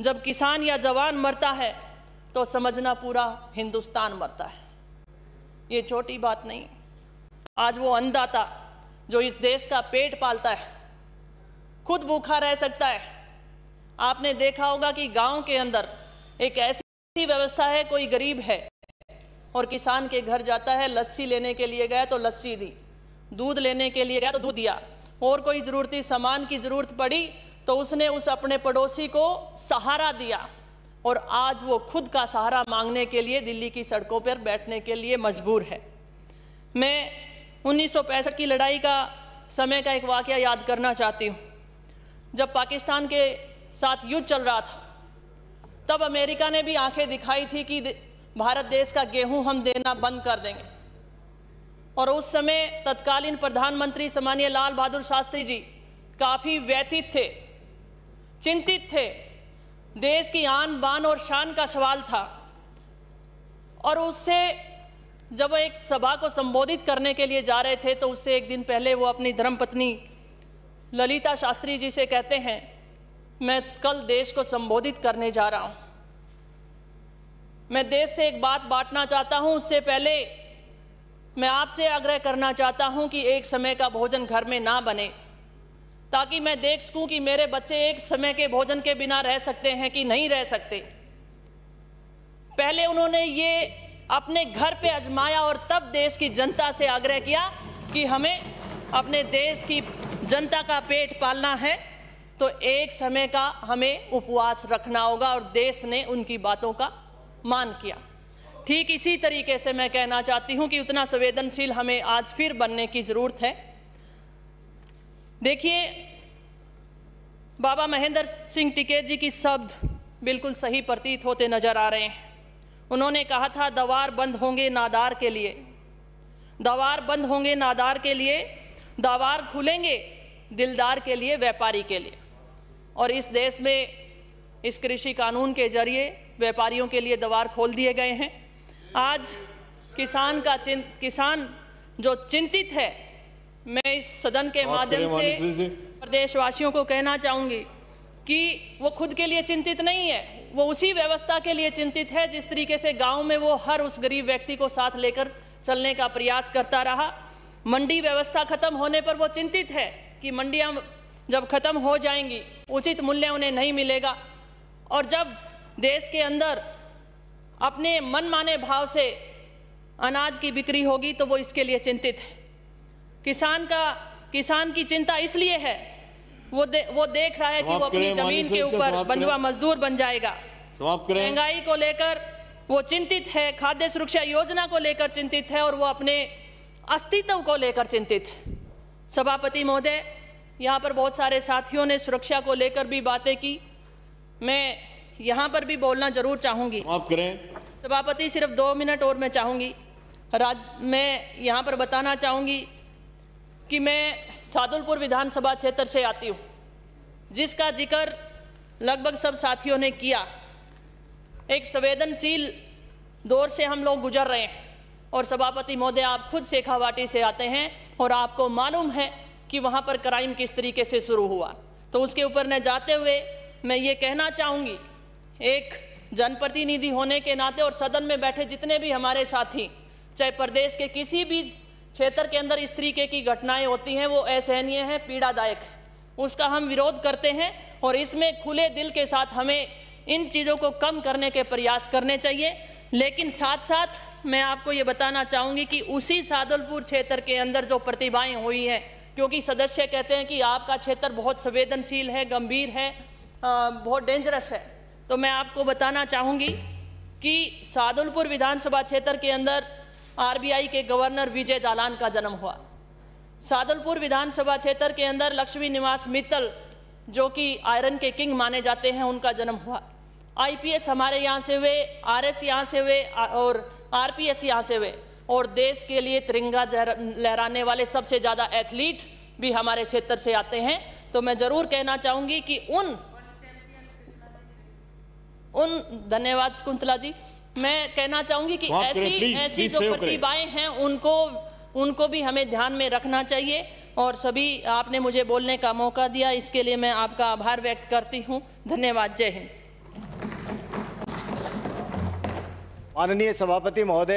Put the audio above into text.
जब किसान या जवान मरता है तो समझना पूरा हिंदुस्तान मरता है ये छोटी बात नहीं आज वो अन्नदाता जो इस देश का पेट पालता है खुद भूखा रह सकता है आपने देखा होगा कि गांव के अंदर एक ऐसी व्यवस्था है कोई गरीब है और किसान के घर जाता है लस्सी लेने के लिए गया तो लस्सी दी दूध लेने के लिए गया तो दूध दिया और कोई ज़रूरती सामान की ज़रूरत पड़ी तो उसने उस अपने पड़ोसी को सहारा दिया और आज वो खुद का सहारा मांगने के लिए दिल्ली की सड़कों पर बैठने के लिए मजबूर है मैं उन्नीस की लड़ाई का समय का एक वाक्य याद करना चाहती हूँ जब पाकिस्तान के साथ युद्ध चल रहा था तब अमेरिका ने भी आंखें दिखाई थी कि भारत देश का गेहूं हम देना बंद कर देंगे और उस समय तत्कालीन प्रधानमंत्री सामान्य लाल बहादुर शास्त्री जी काफ़ी व्यतीत थे चिंतित थे देश की आन बान और शान का सवाल था और उससे जब एक सभा को संबोधित करने के लिए जा रहे थे तो उससे एक दिन पहले वो अपनी धर्मपत्नी ललिता शास्त्री जी से कहते हैं मैं कल देश को संबोधित करने जा रहा हूँ मैं देश से एक बात बांटना चाहता हूँ उससे पहले मैं आपसे आग्रह करना चाहता हूँ कि एक समय का भोजन घर में ना बने ताकि मैं देख सकूं कि मेरे बच्चे एक समय के भोजन के बिना रह सकते हैं कि नहीं रह सकते पहले उन्होंने ये अपने घर पे आजमाया और तब देश की जनता से आग्रह किया कि हमें अपने देश की जनता का पेट पालना है तो एक समय का हमें उपवास रखना होगा और देश ने उनकी बातों का मान किया ठीक इसी तरीके से मैं कहना चाहती हूँ कि उतना संवेदनशील हमें आज फिर बनने की ज़रूरत है देखिए बाबा महेंद्र सिंह टिकेत जी की शब्द बिल्कुल सही प्रतीत होते नजर आ रहे हैं उन्होंने कहा था दवार बंद होंगे नादार के लिए दवार बंद होंगे नादार के लिए दवार खुलेंगे दिलदार के लिए व्यापारी के लिए और इस देश में इस कृषि कानून के जरिए व्यापारियों के लिए दवार खोल दिए गए हैं आज किसान का चिं किसान जो चिंतित है मैं इस सदन के माध्यम से प्रदेशवासियों को कहना चाहूँगी कि वो खुद के लिए चिंतित नहीं है वो उसी व्यवस्था के लिए चिंतित है जिस तरीके से गांव में वो हर उस गरीब व्यक्ति को साथ लेकर चलने का प्रयास करता रहा मंडी व्यवस्था खत्म होने पर वो चिंतित है कि मंडियां जब खत्म हो जाएंगी उचित मूल्य उन्हें नहीं मिलेगा और जब देश के अंदर अपने मनमाने भाव से अनाज की बिक्री होगी तो वो इसके लिए चिंतित है किसान का किसान की चिंता इसलिए है वो दे, वो देख रहा है कि वो अपनी जमीन के ऊपर बंधुआ मजदूर बन जाएगा महंगाई को लेकर वो चिंतित है खाद्य सुरक्षा योजना को लेकर चिंतित है और वो अपने अस्तित्व को लेकर चिंतित है सभापति महोदय यहाँ पर बहुत सारे साथियों ने सुरक्षा को लेकर भी बातें की मैं यहाँ पर भी बोलना जरूर चाहूंगी सभापति सिर्फ दो मिनट और मैं चाहूंगी राज मैं यहाँ पर बताना चाहूंगी कि मैं सादुलपुर विधानसभा क्षेत्र से आती हूँ जिसका जिक्र लगभग सब साथियों ने किया एक संवेदनशील दौर से हम लोग गुजर रहे हैं और सभापति महोदय आप खुद शेखावाटी से आते हैं और आपको मालूम है कि वहाँ पर क्राइम किस तरीके से शुरू हुआ तो उसके ऊपर न जाते हुए मैं ये कहना चाहूँगी एक जनप्रतिनिधि होने के नाते और सदन में बैठे जितने भी हमारे साथी चाहे प्रदेश के किसी भी क्षेत्र के अंदर इस तरीके की घटनाएं होती हैं वो असहनीय हैं पीड़ादायक उसका हम विरोध करते हैं और इसमें खुले दिल के साथ हमें इन चीज़ों को कम करने के प्रयास करने चाहिए लेकिन साथ साथ मैं आपको ये बताना चाहूँगी कि उसी सादुलपुर क्षेत्र के अंदर जो प्रतिभाएं हुई हैं क्योंकि सदस्य कहते हैं कि आपका क्षेत्र बहुत संवेदनशील है गंभीर है बहुत डेंजरस है तो मैं आपको बताना चाहूँगी कि सादुलपुर विधानसभा क्षेत्र के अंदर आरबीआई के गवर्नर विजय जालान का जन्म हुआ सादलपुर विधानसभा क्षेत्र के अंदर लक्ष्मी निवास मित्तल जो कि आयरन के किंग माने जाते हैं उनका जन्म हुआ आईपीएस हमारे यहाँ से हुए आर एस यहाँ से हुए और आर पी एस यहाँ से हुए और देश के लिए तिरंगा लहराने वाले सबसे ज़्यादा एथलीट भी हमारे क्षेत्र से आते हैं तो मैं ज़रूर कहना चाहूँगी कि उन उन धन्यवाद शकुंतला जी मैं कहना चाहूंगी कि ऐसी ऐसी जो प्रतिभाएं हैं उनको उनको भी हमें ध्यान में रखना चाहिए और सभी आपने मुझे बोलने का मौका दिया इसके लिए मैं आपका आभार व्यक्त करती हूं धन्यवाद जय हिंद माननीय सभापति महोदय